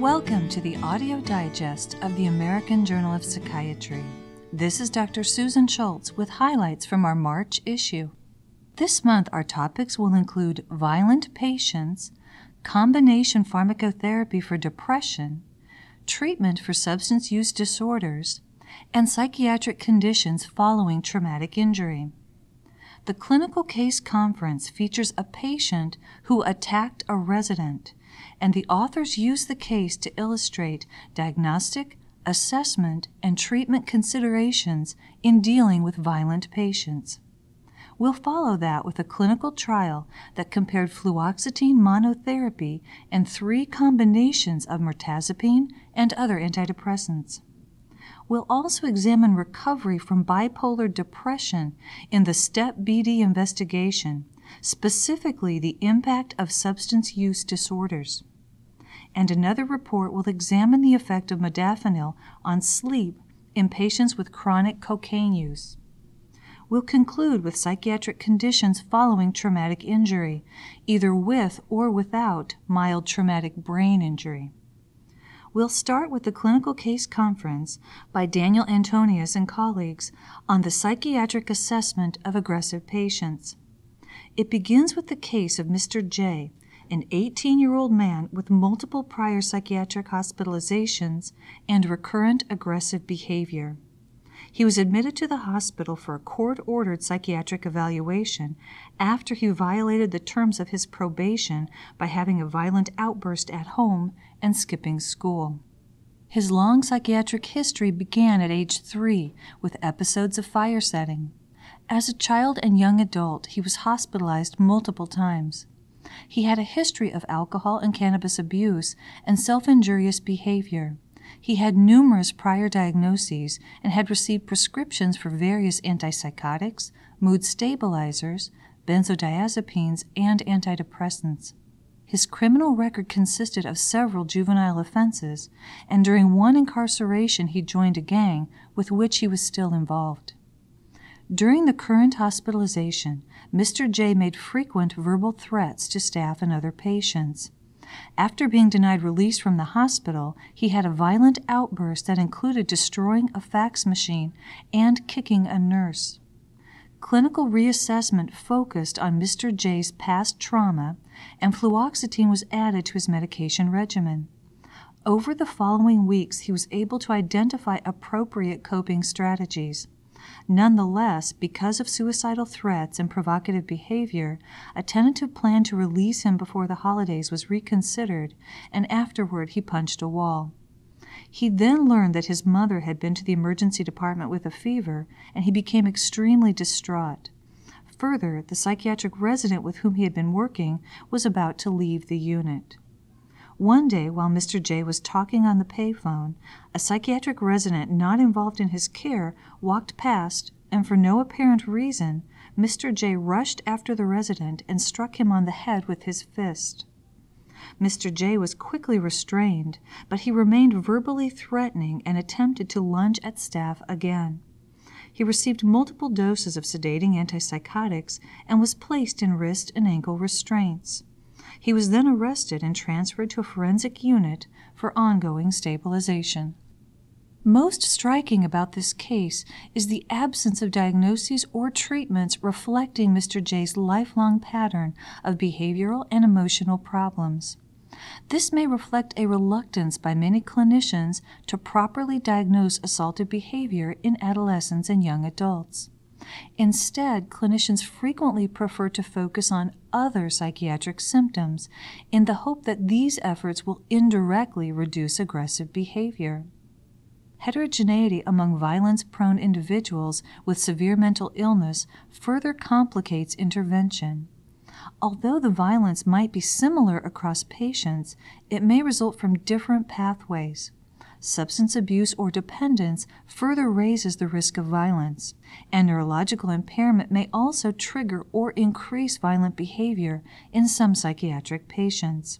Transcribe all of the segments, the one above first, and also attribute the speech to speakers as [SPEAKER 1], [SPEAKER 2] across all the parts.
[SPEAKER 1] Welcome to the audio digest of the American Journal of Psychiatry. This is Dr. Susan Schultz with highlights from our March issue. This month, our topics will include violent patients, combination pharmacotherapy for depression, treatment for substance use disorders, and psychiatric conditions following traumatic injury. The clinical case conference features a patient who attacked a resident and the authors use the case to illustrate diagnostic, assessment, and treatment considerations in dealing with violent patients. We'll follow that with a clinical trial that compared fluoxetine monotherapy and three combinations of mirtazapine and other antidepressants. We'll also examine recovery from bipolar depression in the STEP BD investigation specifically the impact of substance use disorders. And another report will examine the effect of modafinil on sleep in patients with chronic cocaine use. We'll conclude with psychiatric conditions following traumatic injury, either with or without mild traumatic brain injury. We'll start with the clinical case conference by Daniel Antonius and colleagues on the psychiatric assessment of aggressive patients. It begins with the case of Mr. J., an 18 year old man with multiple prior psychiatric hospitalizations and recurrent aggressive behavior. He was admitted to the hospital for a court ordered psychiatric evaluation after he violated the terms of his probation by having a violent outburst at home and skipping school. His long psychiatric history began at age three with episodes of fire setting. As a child and young adult, he was hospitalized multiple times. He had a history of alcohol and cannabis abuse and self injurious behavior. He had numerous prior diagnoses and had received prescriptions for various antipsychotics, mood stabilizers, benzodiazepines, and antidepressants. His criminal record consisted of several juvenile offenses, and during one incarceration he joined a gang with which he was still involved. During the current hospitalization, Mr. J made frequent verbal threats to staff and other patients. After being denied release from the hospital, he had a violent outburst that included destroying a fax machine and kicking a nurse. Clinical reassessment focused on Mr. J's past trauma, and fluoxetine was added to his medication regimen. Over the following weeks, he was able to identify appropriate coping strategies. Nonetheless, because of suicidal threats and provocative behavior, a tentative plan to release him before the holidays was reconsidered, and afterward he punched a wall. He then learned that his mother had been to the emergency department with a fever, and he became extremely distraught. Further, the psychiatric resident with whom he had been working was about to leave the unit. One day, while Mr. J was talking on the payphone, a psychiatric resident not involved in his care walked past, and for no apparent reason, Mr. J rushed after the resident and struck him on the head with his fist. Mr. J was quickly restrained, but he remained verbally threatening and attempted to lunge at staff again. He received multiple doses of sedating antipsychotics and was placed in wrist and ankle restraints. He was then arrested and transferred to a forensic unit for ongoing stabilization. Most striking about this case is the absence of diagnoses or treatments reflecting Mr. J's lifelong pattern of behavioral and emotional problems. This may reflect a reluctance by many clinicians to properly diagnose assaultive behavior in adolescents and young adults. Instead, clinicians frequently prefer to focus on other psychiatric symptoms in the hope that these efforts will indirectly reduce aggressive behavior. Heterogeneity among violence prone individuals with severe mental illness further complicates intervention. Although the violence might be similar across patients, it may result from different pathways substance abuse or dependence further raises the risk of violence, and neurological impairment may also trigger or increase violent behavior in some psychiatric patients.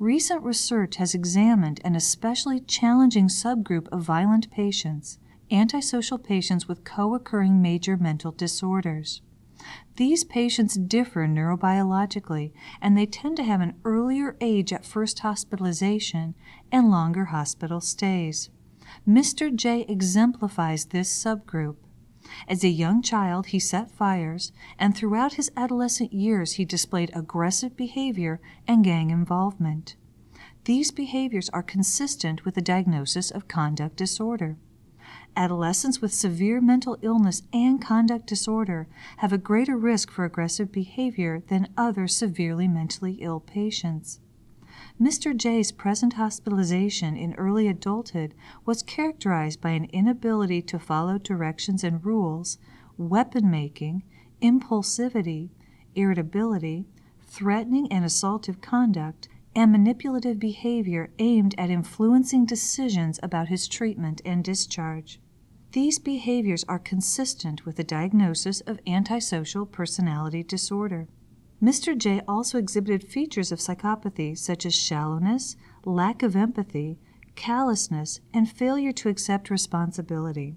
[SPEAKER 1] Recent research has examined an especially challenging subgroup of violent patients, antisocial patients with co occurring major mental disorders. These patients differ neurobiologically, and they tend to have an earlier age at first hospitalization and longer hospital stays. Mr. J exemplifies this subgroup. As a young child, he set fires, and throughout his adolescent years, he displayed aggressive behavior and gang involvement. These behaviors are consistent with the diagnosis of conduct disorder. Adolescents with severe mental illness and conduct disorder have a greater risk for aggressive behavior than other severely mentally ill patients. Mr. J's present hospitalization in early adulthood was characterized by an inability to follow directions and rules, weapon making, impulsivity, irritability, threatening and assaultive conduct, and manipulative behavior aimed at influencing decisions about his treatment and discharge these behaviors are consistent with the diagnosis of antisocial personality disorder. Mr. J also exhibited features of psychopathy such as shallowness, lack of empathy, callousness, and failure to accept responsibility.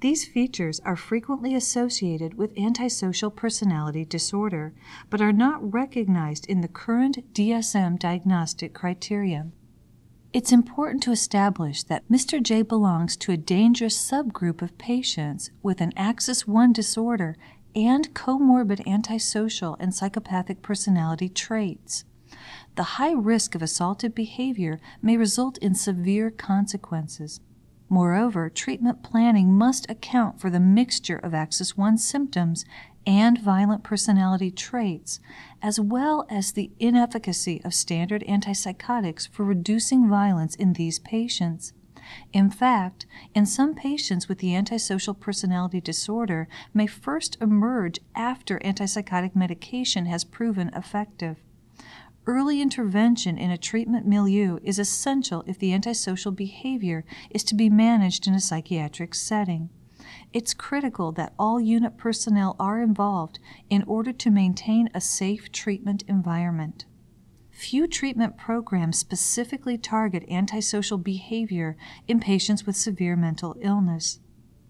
[SPEAKER 1] These features are frequently associated with antisocial personality disorder, but are not recognized in the current DSM diagnostic criteria it's important to establish that Mr. J belongs to a dangerous subgroup of patients with an Axis 1 disorder and comorbid antisocial and psychopathic personality traits. The high risk of assaultive behavior may result in severe consequences. Moreover, treatment planning must account for the mixture of Axis 1 symptoms and violent personality traits, as well as the inefficacy of standard antipsychotics for reducing violence in these patients. In fact, in some patients with the antisocial personality disorder may first emerge after antipsychotic medication has proven effective. Early intervention in a treatment milieu is essential if the antisocial behavior is to be managed in a psychiatric setting it's critical that all unit personnel are involved in order to maintain a safe treatment environment. Few treatment programs specifically target antisocial behavior in patients with severe mental illness.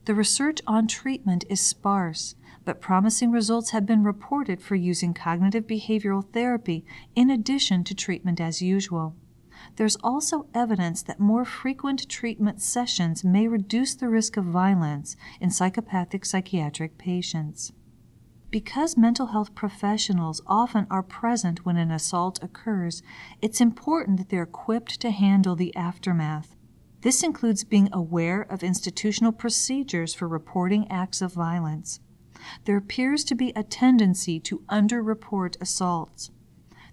[SPEAKER 1] The research on treatment is sparse, but promising results have been reported for using cognitive behavioral therapy in addition to treatment as usual. There's also evidence that more frequent treatment sessions may reduce the risk of violence in psychopathic psychiatric patients. Because mental health professionals often are present when an assault occurs, it's important that they're equipped to handle the aftermath. This includes being aware of institutional procedures for reporting acts of violence. There appears to be a tendency to underreport assaults.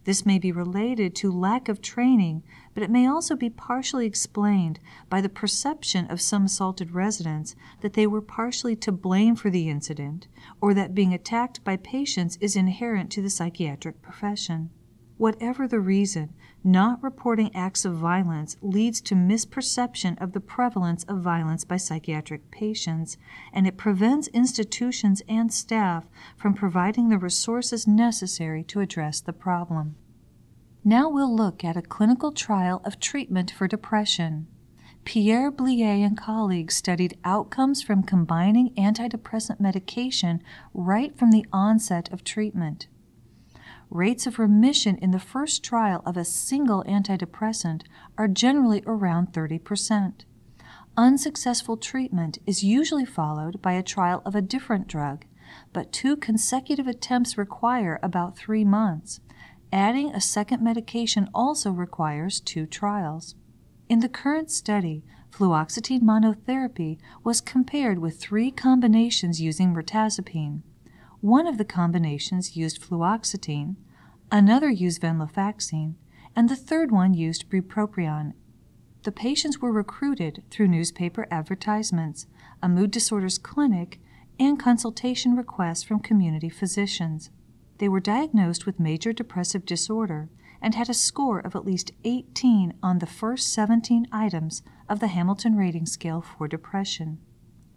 [SPEAKER 1] This may be related to lack of training but it may also be partially explained by the perception of some assaulted residents that they were partially to blame for the incident, or that being attacked by patients is inherent to the psychiatric profession. Whatever the reason, not reporting acts of violence leads to misperception of the prevalence of violence by psychiatric patients, and it prevents institutions and staff from providing the resources necessary to address the problem. Now we'll look at a clinical trial of treatment for depression. Pierre Blier and colleagues studied outcomes from combining antidepressant medication right from the onset of treatment. Rates of remission in the first trial of a single antidepressant are generally around 30%. Unsuccessful treatment is usually followed by a trial of a different drug, but two consecutive attempts require about three months, adding a second medication also requires two trials. In the current study, fluoxetine monotherapy was compared with three combinations using mirtazapine. One of the combinations used fluoxetine, another used venlafaxine, and the third one used bupropion. The patients were recruited through newspaper advertisements, a mood disorders clinic, and consultation requests from community physicians. They were diagnosed with major depressive disorder and had a score of at least 18 on the first 17 items of the Hamilton Rating Scale for Depression.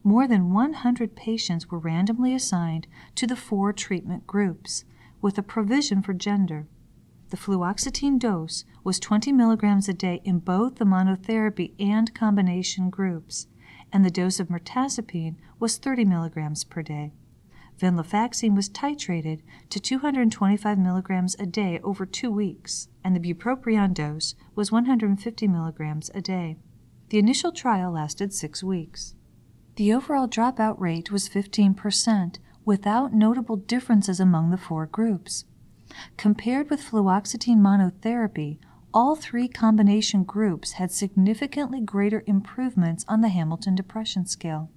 [SPEAKER 1] More than 100 patients were randomly assigned to the four treatment groups, with a provision for gender. The fluoxetine dose was 20 milligrams a day in both the monotherapy and combination groups, and the dose of mirtazapine was 30 milligrams per day. Venlafaxine was titrated to 225 milligrams a day over two weeks, and the bupropion dose was 150 milligrams a day. The initial trial lasted six weeks. The overall dropout rate was 15%, without notable differences among the four groups. Compared with fluoxetine monotherapy, all three combination groups had significantly greater improvements on the Hamilton Depression Scale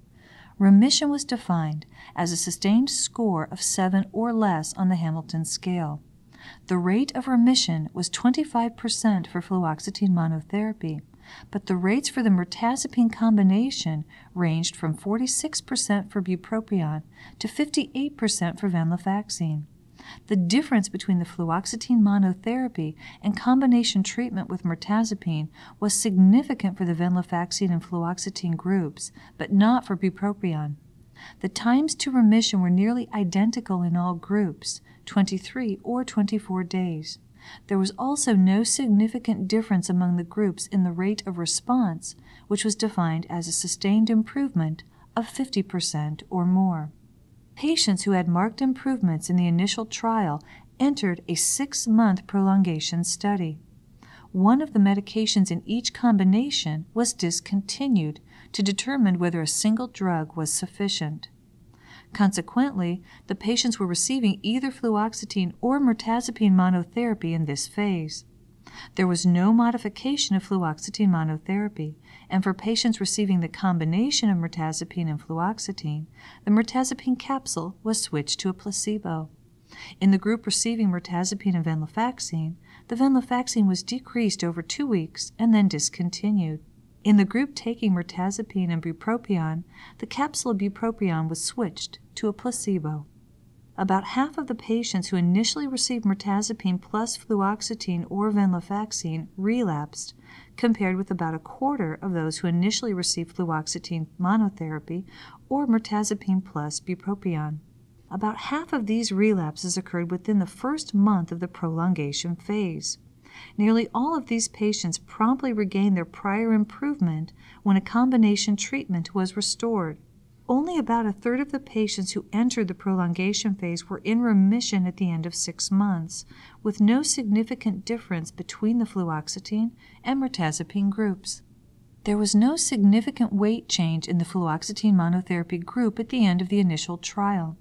[SPEAKER 1] remission was defined as a sustained score of 7 or less on the Hamilton scale. The rate of remission was 25% for fluoxetine monotherapy, but the rates for the mirtazapine combination ranged from 46% for bupropion to 58% for venlafaxine the difference between the fluoxetine monotherapy and combination treatment with mirtazapine was significant for the venlafaxine and fluoxetine groups, but not for bupropion. The times to remission were nearly identical in all groups, 23 or 24 days. There was also no significant difference among the groups in the rate of response, which was defined as a sustained improvement of 50% or more patients who had marked improvements in the initial trial entered a six month prolongation study. One of the medications in each combination was discontinued to determine whether a single drug was sufficient. Consequently, the patients were receiving either fluoxetine or mirtazapine monotherapy in this phase. There was no modification of fluoxetine monotherapy, and for patients receiving the combination of mirtazapine and fluoxetine, the mirtazapine capsule was switched to a placebo. In the group receiving mirtazapine and venlafaxine, the venlafaxine was decreased over two weeks and then discontinued. In the group taking mirtazapine and bupropion, the capsule of bupropion was switched to a placebo about half of the patients who initially received mirtazapine plus fluoxetine or venlafaxine relapsed, compared with about a quarter of those who initially received fluoxetine monotherapy or mirtazapine plus bupropion. About half of these relapses occurred within the first month of the prolongation phase. Nearly all of these patients promptly regained their prior improvement when a combination treatment was restored only about a third of the patients who entered the prolongation phase were in remission at the end of six months, with no significant difference between the fluoxetine and mirtazapine groups. There was no significant weight change in the fluoxetine monotherapy group at the end of the initial trial,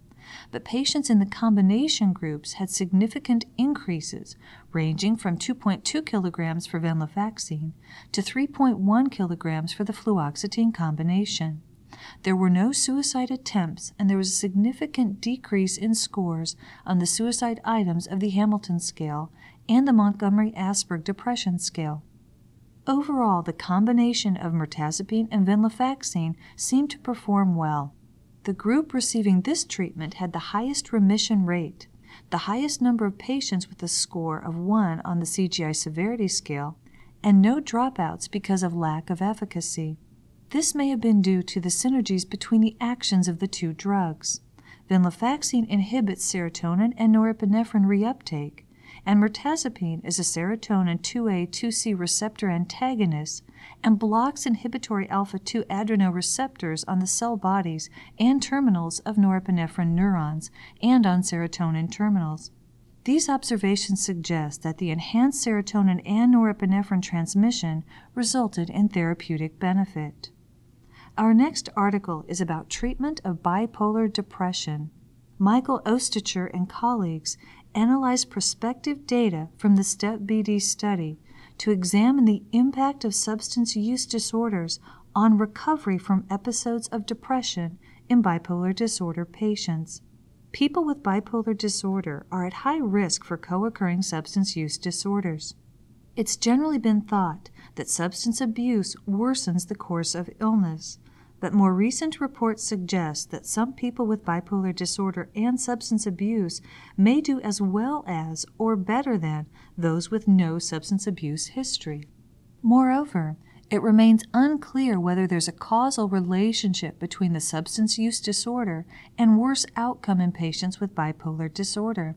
[SPEAKER 1] but patients in the combination groups had significant increases, ranging from 2.2 kilograms for venlafaxine to 3.1 kilograms for the fluoxetine combination. There were no suicide attempts, and there was a significant decrease in scores on the suicide items of the Hamilton Scale and the Montgomery Asberg Depression Scale. Overall, the combination of mirtazapine and venlafaxine seemed to perform well. The group receiving this treatment had the highest remission rate, the highest number of patients with a score of 1 on the CGI severity scale, and no dropouts because of lack of efficacy. This may have been due to the synergies between the actions of the two drugs. Venlafaxine inhibits serotonin and norepinephrine reuptake, and mirtazapine is a serotonin 2A 2C receptor antagonist and blocks inhibitory alpha 2 adrenoreceptors on the cell bodies and terminals of norepinephrine neurons and on serotonin terminals. These observations suggest that the enhanced serotonin and norepinephrine transmission resulted in therapeutic benefit. Our next article is about treatment of bipolar depression. Michael Osticher and colleagues analyzed prospective data from the STEP BD study to examine the impact of substance use disorders on recovery from episodes of depression in bipolar disorder patients. People with bipolar disorder are at high risk for co occurring substance use disorders. It's generally been thought that substance abuse worsens the course of illness but more recent reports suggest that some people with bipolar disorder and substance abuse may do as well as or better than those with no substance abuse history. Moreover, it remains unclear whether there's a causal relationship between the substance use disorder and worse outcome in patients with bipolar disorder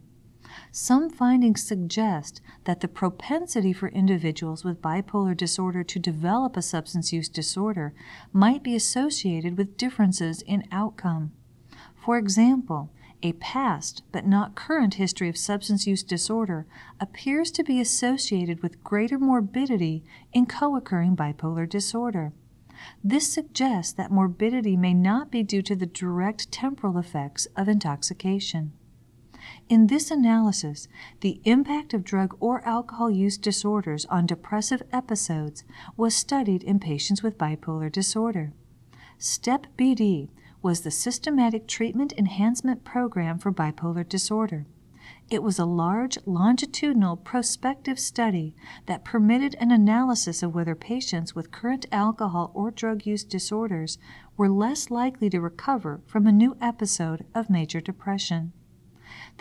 [SPEAKER 1] some findings suggest that the propensity for individuals with bipolar disorder to develop a substance use disorder might be associated with differences in outcome. For example, a past but not current history of substance use disorder appears to be associated with greater morbidity in co occurring bipolar disorder. This suggests that morbidity may not be due to the direct temporal effects of intoxication. In this analysis, the impact of drug or alcohol use disorders on depressive episodes was studied in patients with bipolar disorder. STEP BD was the Systematic Treatment Enhancement Program for Bipolar Disorder. It was a large longitudinal prospective study that permitted an analysis of whether patients with current alcohol or drug use disorders were less likely to recover from a new episode of major depression.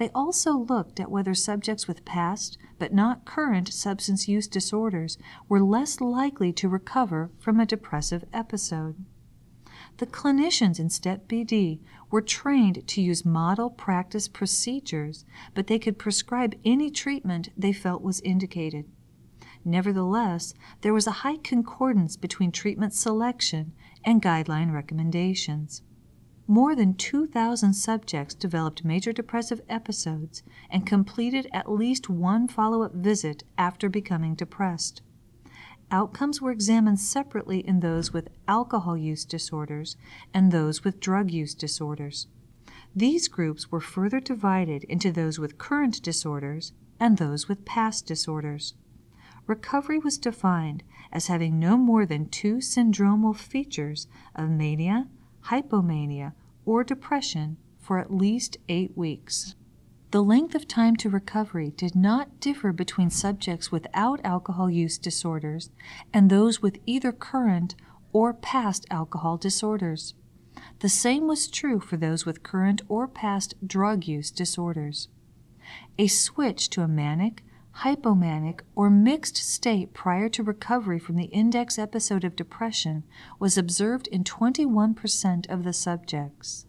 [SPEAKER 1] They also looked at whether subjects with past but not current substance use disorders were less likely to recover from a depressive episode. The clinicians in STEP BD were trained to use model practice procedures, but they could prescribe any treatment they felt was indicated. Nevertheless, there was a high concordance between treatment selection and guideline recommendations more than 2,000 subjects developed major depressive episodes and completed at least one follow up visit after becoming depressed. Outcomes were examined separately in those with alcohol use disorders and those with drug use disorders. These groups were further divided into those with current disorders and those with past disorders. Recovery was defined as having no more than two syndromal features of mania, hypomania, or depression for at least eight weeks. The length of time to recovery did not differ between subjects without alcohol use disorders and those with either current or past alcohol disorders. The same was true for those with current or past drug use disorders. A switch to a manic, hypomanic, or mixed state prior to recovery from the index episode of depression was observed in 21% of the subjects.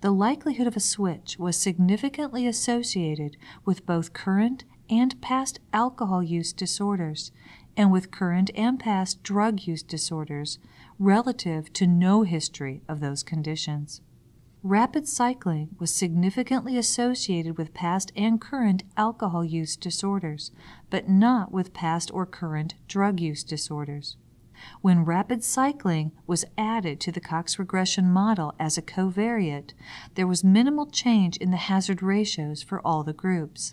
[SPEAKER 1] The likelihood of a switch was significantly associated with both current and past alcohol use disorders and with current and past drug use disorders relative to no history of those conditions rapid cycling was significantly associated with past and current alcohol use disorders, but not with past or current drug use disorders. When rapid cycling was added to the Cox regression model as a covariate, there was minimal change in the hazard ratios for all the groups.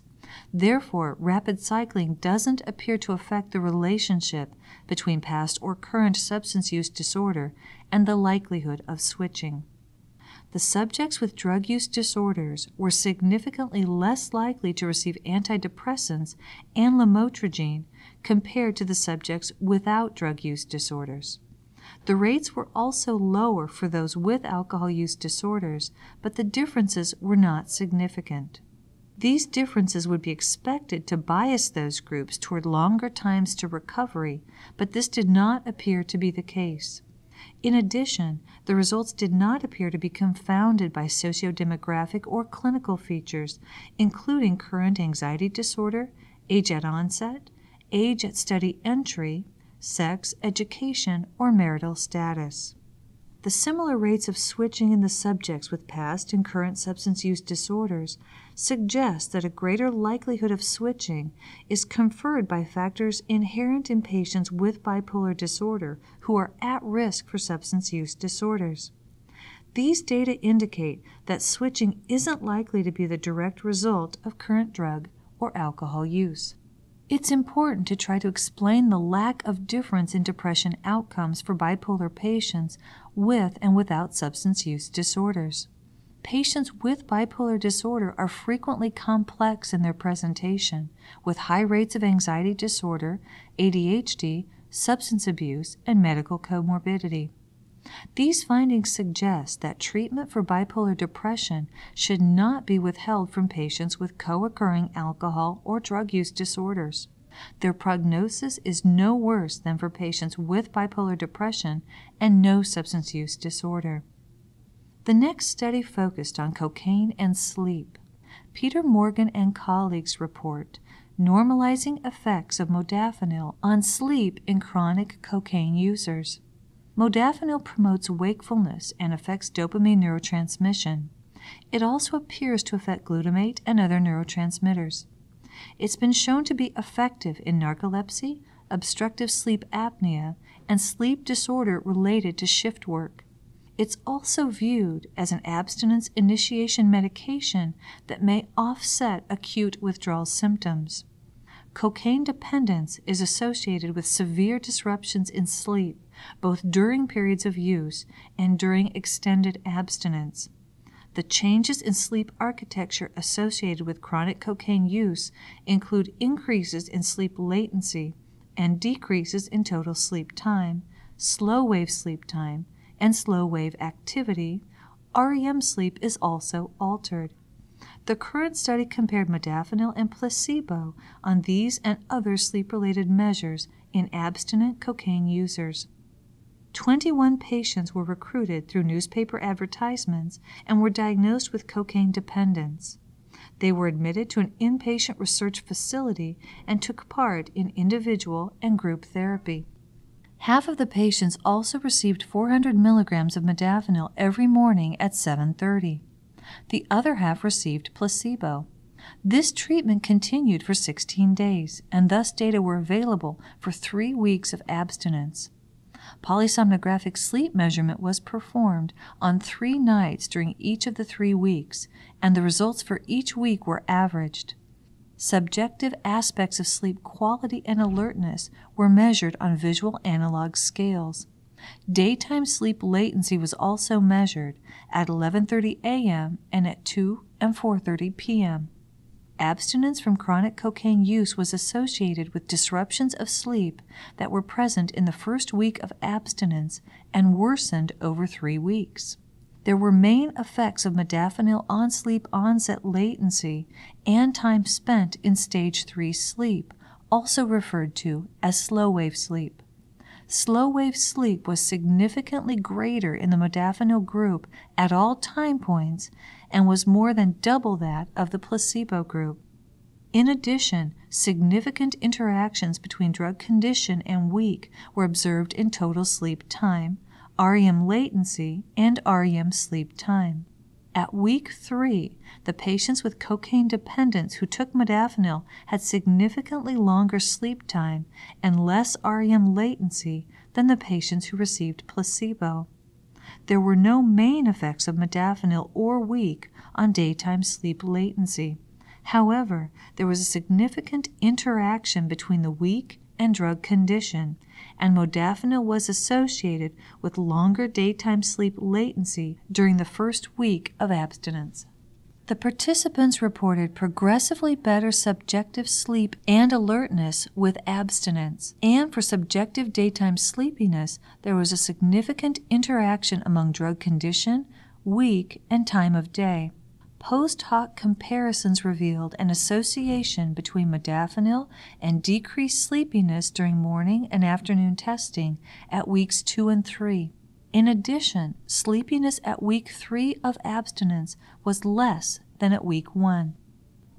[SPEAKER 1] Therefore, rapid cycling doesn't appear to affect the relationship between past or current substance use disorder and the likelihood of switching the subjects with drug use disorders were significantly less likely to receive antidepressants and lamotrigine compared to the subjects without drug use disorders. The rates were also lower for those with alcohol use disorders, but the differences were not significant. These differences would be expected to bias those groups toward longer times to recovery, but this did not appear to be the case. In addition, the results did not appear to be confounded by sociodemographic or clinical features, including current anxiety disorder, age at onset, age at study entry, sex, education, or marital status the similar rates of switching in the subjects with past and current substance use disorders suggest that a greater likelihood of switching is conferred by factors inherent in patients with bipolar disorder who are at risk for substance use disorders. These data indicate that switching isn't likely to be the direct result of current drug or alcohol use. It's important to try to explain the lack of difference in depression outcomes for bipolar patients with and without substance use disorders. Patients with bipolar disorder are frequently complex in their presentation, with high rates of anxiety disorder, ADHD, substance abuse, and medical comorbidity. These findings suggest that treatment for bipolar depression should not be withheld from patients with co occurring alcohol or drug use disorders. Their prognosis is no worse than for patients with bipolar depression and no substance use disorder. The next study focused on cocaine and sleep. Peter Morgan and colleagues report normalizing effects of modafinil on sleep in chronic cocaine users. Modafinil promotes wakefulness and affects dopamine neurotransmission. It also appears to affect glutamate and other neurotransmitters. It's been shown to be effective in narcolepsy, obstructive sleep apnea, and sleep disorder related to shift work. It's also viewed as an abstinence initiation medication that may offset acute withdrawal symptoms. Cocaine dependence is associated with severe disruptions in sleep, both during periods of use and during extended abstinence. The changes in sleep architecture associated with chronic cocaine use include increases in sleep latency and decreases in total sleep time, slow wave sleep time, and slow wave activity. REM sleep is also altered. The current study compared modafinil and placebo on these and other sleep related measures in abstinent cocaine users. 21 patients were recruited through newspaper advertisements and were diagnosed with cocaine dependence. They were admitted to an inpatient research facility and took part in individual and group therapy. Half of the patients also received 400 milligrams of modafinil every morning at 7:30. The other half received placebo. This treatment continued for 16 days, and thus data were available for 3 weeks of abstinence. Polysomnographic sleep measurement was performed on three nights during each of the three weeks, and the results for each week were averaged. Subjective aspects of sleep quality and alertness were measured on visual analog scales. Daytime sleep latency was also measured at 11:30 a.m. and at 2 and 4:30 p.m abstinence from chronic cocaine use was associated with disruptions of sleep that were present in the first week of abstinence and worsened over three weeks. There were main effects of modafinil on sleep onset latency and time spent in stage 3 sleep, also referred to as slow wave sleep. Slow wave sleep was significantly greater in the modafinil group at all time points and was more than double that of the placebo group. In addition, significant interactions between drug condition and weak were observed in total sleep time, REM latency, and REM sleep time. At week three, the patients with cocaine dependence who took modafinil had significantly longer sleep time and less REM latency than the patients who received placebo there were no main effects of modafinil or week on daytime sleep latency. However, there was a significant interaction between the week and drug condition, and modafinil was associated with longer daytime sleep latency during the first week of abstinence the participants reported progressively better subjective sleep and alertness with abstinence. And for subjective daytime sleepiness, there was a significant interaction among drug condition, week, and time of day. Post hoc comparisons revealed an association between modafinil and decreased sleepiness during morning and afternoon testing at weeks 2 and 3. In addition, sleepiness at week three of abstinence was less than at week one.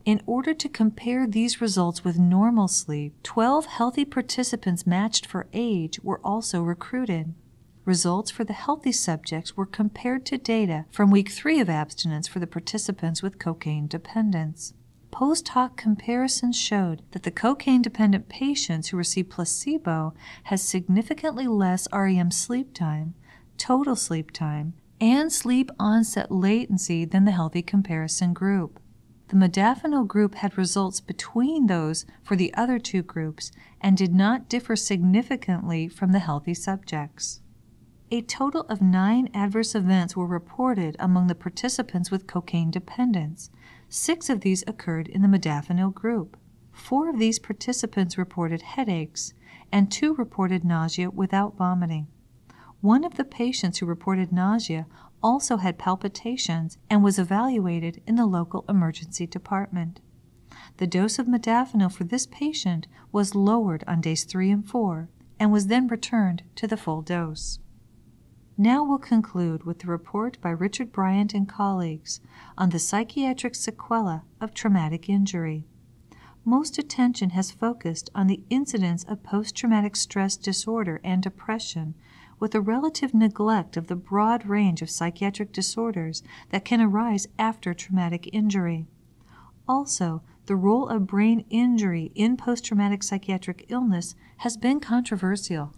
[SPEAKER 1] In order to compare these results with normal sleep, 12 healthy participants matched for age were also recruited. Results for the healthy subjects were compared to data from week three of abstinence for the participants with cocaine dependence. Post hoc comparisons showed that the cocaine dependent patients who received placebo had significantly less REM sleep time total sleep time, and sleep onset latency than the healthy comparison group. The modafinil group had results between those for the other two groups and did not differ significantly from the healthy subjects. A total of nine adverse events were reported among the participants with cocaine dependence. Six of these occurred in the modafinil group. Four of these participants reported headaches, and two reported nausea without vomiting. One of the patients who reported nausea also had palpitations and was evaluated in the local emergency department. The dose of modafinil for this patient was lowered on days 3 and 4 and was then returned to the full dose. Now we'll conclude with the report by Richard Bryant and colleagues on the psychiatric sequelae of traumatic injury. Most attention has focused on the incidence of post traumatic stress disorder and depression with a relative neglect of the broad range of psychiatric disorders that can arise after traumatic injury. Also, the role of brain injury in post traumatic psychiatric illness has been controversial.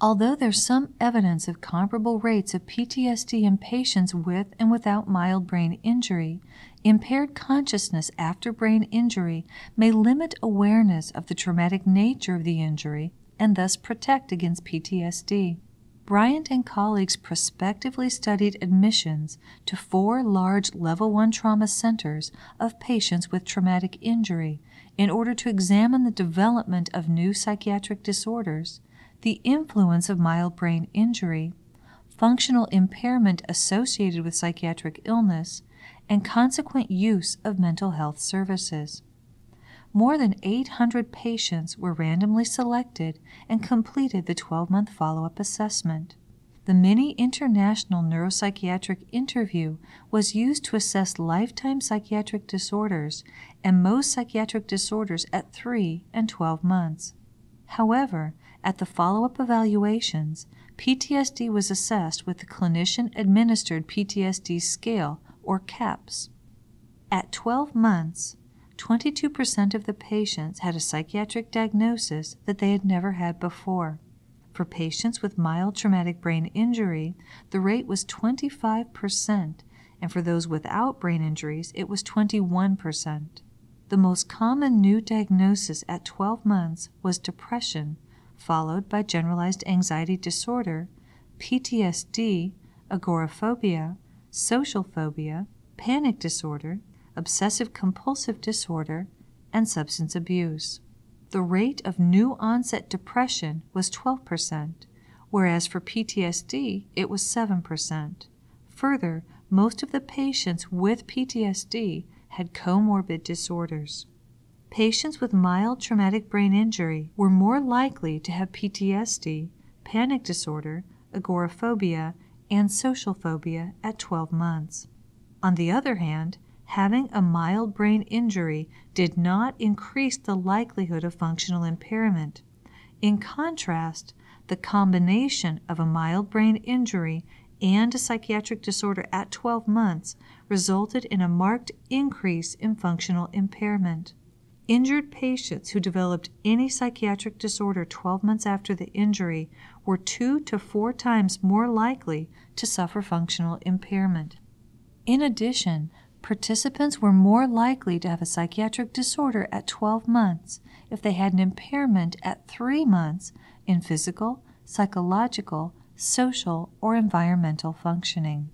[SPEAKER 1] Although there's some evidence of comparable rates of PTSD in patients with and without mild brain injury, impaired consciousness after brain injury may limit awareness of the traumatic nature of the injury and thus protect against PTSD. Bryant and colleagues prospectively studied admissions to four large level 1 trauma centers of patients with traumatic injury in order to examine the development of new psychiatric disorders, the influence of mild brain injury, functional impairment associated with psychiatric illness, and consequent use of mental health services more than 800 patients were randomly selected and completed the 12 month follow up assessment. The Mini International Neuropsychiatric Interview was used to assess lifetime psychiatric disorders and most psychiatric disorders at 3 and 12 months. However, at the follow up evaluations, PTSD was assessed with the clinician administered PTSD scale, or CAPS. At 12 months, 22% of the patients had a psychiatric diagnosis that they had never had before. For patients with mild traumatic brain injury, the rate was 25%, and for those without brain injuries, it was 21%. The most common new diagnosis at 12 months was depression, followed by generalized anxiety disorder, PTSD, agoraphobia, social phobia, panic disorder, obsessive compulsive disorder, and substance abuse. The rate of new onset depression was 12%, whereas for PTSD it was 7%. Further, most of the patients with PTSD had comorbid disorders. Patients with mild traumatic brain injury were more likely to have PTSD, panic disorder, agoraphobia, and social phobia at 12 months. On the other hand, having a mild brain injury did not increase the likelihood of functional impairment. In contrast, the combination of a mild brain injury and a psychiatric disorder at 12 months resulted in a marked increase in functional impairment. Injured patients who developed any psychiatric disorder 12 months after the injury were two to four times more likely to suffer functional impairment. In addition, participants were more likely to have a psychiatric disorder at 12 months if they had an impairment at 3 months in physical, psychological, social, or environmental functioning.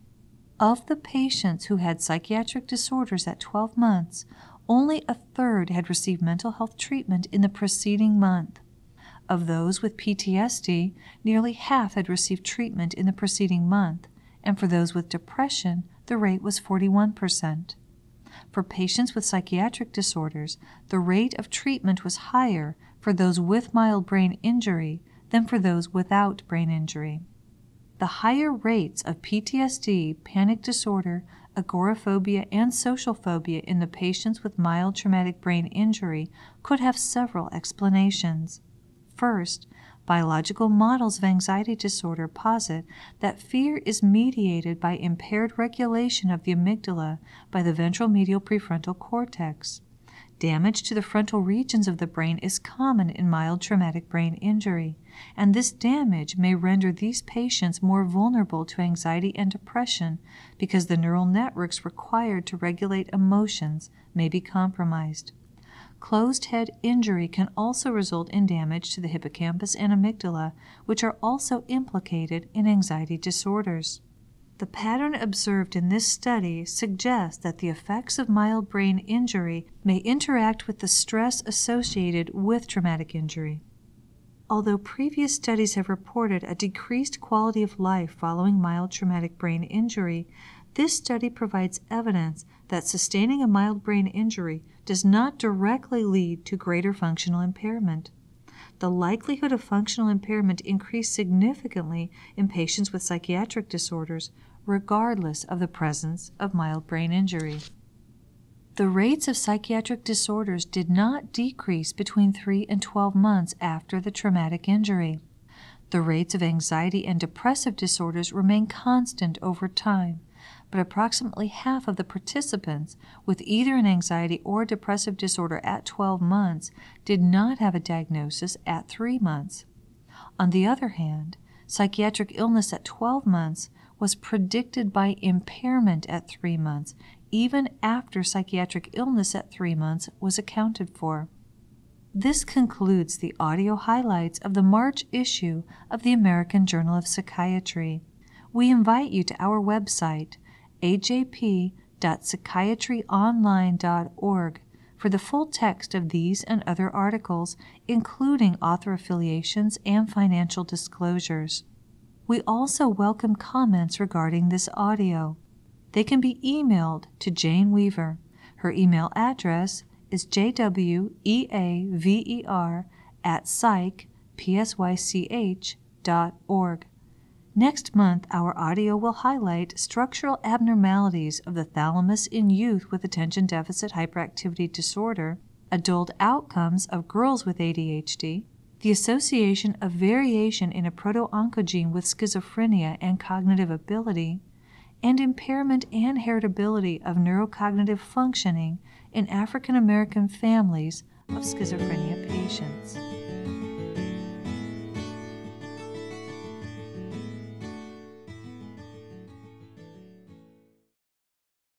[SPEAKER 1] Of the patients who had psychiatric disorders at 12 months, only a third had received mental health treatment in the preceding month. Of those with PTSD, nearly half had received treatment in the preceding month, and for those with depression, the rate was 41%. For patients with psychiatric disorders, the rate of treatment was higher for those with mild brain injury than for those without brain injury. The higher rates of PTSD, panic disorder, agoraphobia, and social phobia in the patients with mild traumatic brain injury could have several explanations. First, Biological models of anxiety disorder posit that fear is mediated by impaired regulation of the amygdala by the ventral medial prefrontal cortex. Damage to the frontal regions of the brain is common in mild traumatic brain injury, and this damage may render these patients more vulnerable to anxiety and depression because the neural networks required to regulate emotions may be compromised. Closed head injury can also result in damage to the hippocampus and amygdala, which are also implicated in anxiety disorders. The pattern observed in this study suggests that the effects of mild brain injury may interact with the stress associated with traumatic injury. Although previous studies have reported a decreased quality of life following mild traumatic brain injury, this study provides evidence that sustaining a mild brain injury does not directly lead to greater functional impairment. The likelihood of functional impairment increased significantly in patients with psychiatric disorders, regardless of the presence of mild brain injury. The rates of psychiatric disorders did not decrease between 3 and 12 months after the traumatic injury. The rates of anxiety and depressive disorders remain constant over time, but approximately half of the participants with either an anxiety or depressive disorder at 12 months did not have a diagnosis at 3 months. On the other hand, psychiatric illness at 12 months was predicted by impairment at 3 months, even after psychiatric illness at 3 months was accounted for. This concludes the audio highlights of the March issue of the American Journal of Psychiatry. We invite you to our website ajp.psychiatryonline.org for the full text of these and other articles, including author affiliations and financial disclosures. We also welcome comments regarding this audio. They can be emailed to Jane Weaver. Her email address is jweaver at psych.org. Next month, our audio will highlight structural abnormalities of the thalamus in youth with attention deficit hyperactivity disorder, adult outcomes of girls with ADHD, the association of variation in a proto oncogene with schizophrenia and cognitive ability, and impairment and heritability of neurocognitive functioning in African American families of schizophrenia patients.